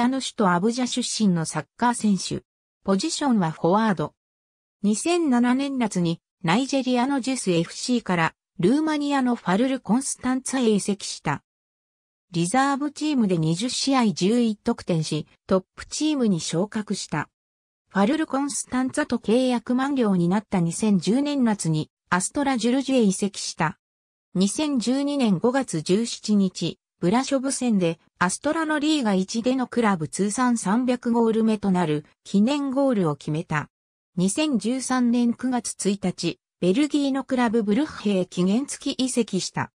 アの首都アブジャ出身のサッカー選手。ポジションはフォワード。2007年夏にナイジェリアのジュス FC からルーマニアのファルル・コンスタンツァへ移籍した。リザーブチームで20試合11得点し、トップチームに昇格した。ファルル・コンスタンツァと契約満了になった2010年夏にアストラ・ジュルジュへ移籍した。2012年5月17日、ブラショブ戦でアストラのリーガ1でのクラブ通算300ゴール目となる記念ゴールを決めた。2013年9月1日、ベルギーのクラブブルッヘへ期限付き移籍した。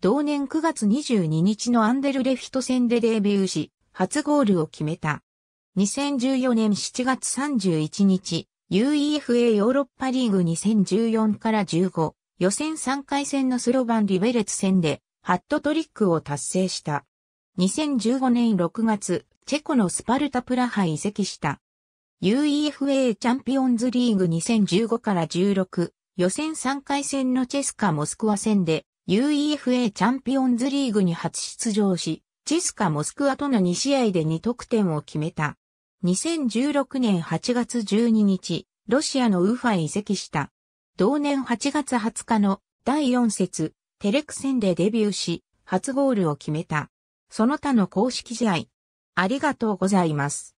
同年9月22日のアンデルレフト戦でデビューし、初ゴールを決めた。2014年7月31日、UEFA ヨーロッパリーグ2014から15、予選3回戦のスロバン・リベレツ戦で、ハットトリックを達成した。2015年6月、チェコのスパルタプラハ移籍した。UEFA チャンピオンズリーグ2015から16、予選3回戦のチェスカモスクワ戦で UEFA チャンピオンズリーグに初出場し、チェスカモスクワとの2試合で2得点を決めた。2016年8月12日、ロシアのウーファ移籍した。同年8月20日の第4節テレク戦でデビューし、初ゴールを決めた。その他の公式試合。ありがとうございます。